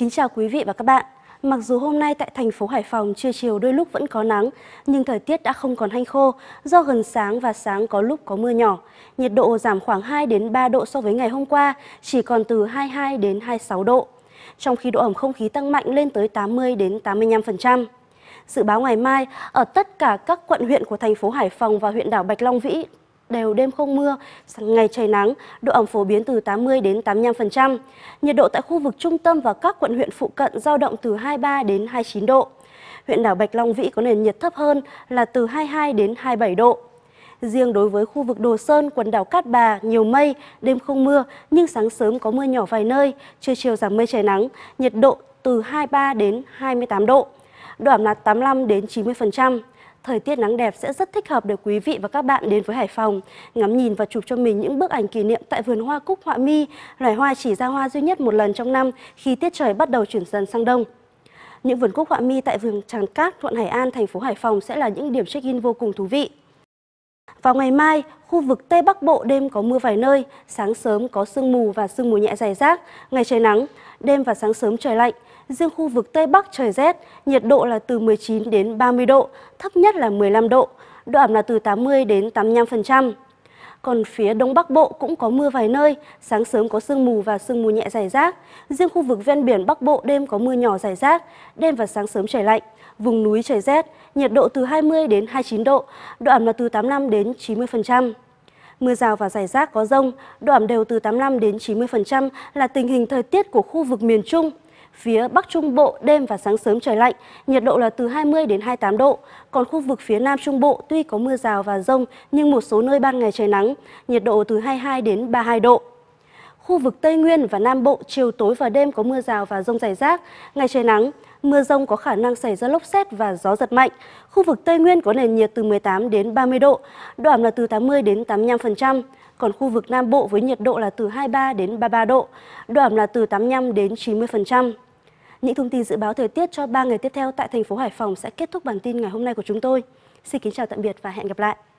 Kính chào quý vị và các bạn. Mặc dù hôm nay tại thành phố Hải Phòng trưa chiều đôi lúc vẫn có nắng, nhưng thời tiết đã không còn hanh khô do gần sáng và sáng có lúc có mưa nhỏ. Nhiệt độ giảm khoảng 2 đến 3 độ so với ngày hôm qua, chỉ còn từ 22 đến 26 độ. Trong khi độ ẩm không khí tăng mạnh lên tới 80 đến 85%. Dự báo ngày mai, ở tất cả các quận huyện của thành phố Hải Phòng và huyện đảo Bạch Long Vĩ đều đêm không mưa, ngày trời nắng, độ ẩm phổ biến từ 80 đến 85%. Nhiệt độ tại khu vực trung tâm và các quận huyện phụ cận giao động từ 23 đến 29 độ. Huyện đảo Bạch Long Vĩ có nền nhiệt thấp hơn là từ 22 đến 27 độ. Riêng đối với khu vực Đồ Sơn, quần đảo Cát Bà, nhiều mây, đêm không mưa, nhưng sáng sớm có mưa nhỏ vài nơi, trưa chiều giảm mây trời nắng, nhiệt độ từ 23 đến 28 độ. Độ ẩm là 85 đến 90% thời tiết nắng đẹp sẽ rất thích hợp để quý vị và các bạn đến với Hải Phòng, ngắm nhìn và chụp cho mình những bức ảnh kỷ niệm tại vườn hoa cúc họa mi, loài hoa chỉ ra hoa duy nhất một lần trong năm khi tiết trời bắt đầu chuyển dần sang đông. Những vườn cúc họa mi tại vườn Tràng Cát, quận Hải An, thành phố Hải Phòng sẽ là những điểm check-in vô cùng thú vị. Vào ngày mai, khu vực Tây Bắc Bộ đêm có mưa vài nơi, sáng sớm có sương mù và sương mù nhẹ dày rác, ngày trời nắng, đêm và sáng sớm trời lạnh. Riêng khu vực Tây Bắc trời rét, nhiệt độ là từ 19 đến 30 độ, thấp nhất là 15 độ, độ ẩm là từ 80 đến 85%. Còn phía Đông Bắc Bộ cũng có mưa vài nơi, sáng sớm có sương mù và sương mù nhẹ dài rác. Riêng khu vực ven biển Bắc Bộ đêm có mưa nhỏ dài rác, đêm và sáng sớm trời lạnh. Vùng núi trời rét, nhiệt độ từ 20 đến 29 độ, độ ẩm là từ 85 đến 90%. Mưa rào và rải rác có rông, độ ẩm đều từ 85 đến 90% là tình hình thời tiết của khu vực miền Trung. Phía Bắc Trung Bộ đêm và sáng sớm trời lạnh, nhiệt độ là từ 20 đến 28 độ. Còn khu vực phía Nam Trung Bộ tuy có mưa rào và rông nhưng một số nơi ban ngày trời nắng, nhiệt độ từ 22 đến 32 độ. Khu vực Tây Nguyên và Nam Bộ chiều tối và đêm có mưa rào và rông rải rác, ngày trời nắng, mưa rông có khả năng xảy ra lốc xét và gió giật mạnh. Khu vực Tây Nguyên có nền nhiệt từ 18 đến 30 độ, độ ẩm là từ 80 đến 85%. Còn khu vực Nam Bộ với nhiệt độ là từ 23 đến 33 độ, độ ẩm là từ 85 đến 90%. Những thông tin dự báo thời tiết cho 3 ngày tiếp theo tại thành phố Hải Phòng sẽ kết thúc bản tin ngày hôm nay của chúng tôi. Xin kính chào tạm biệt và hẹn gặp lại.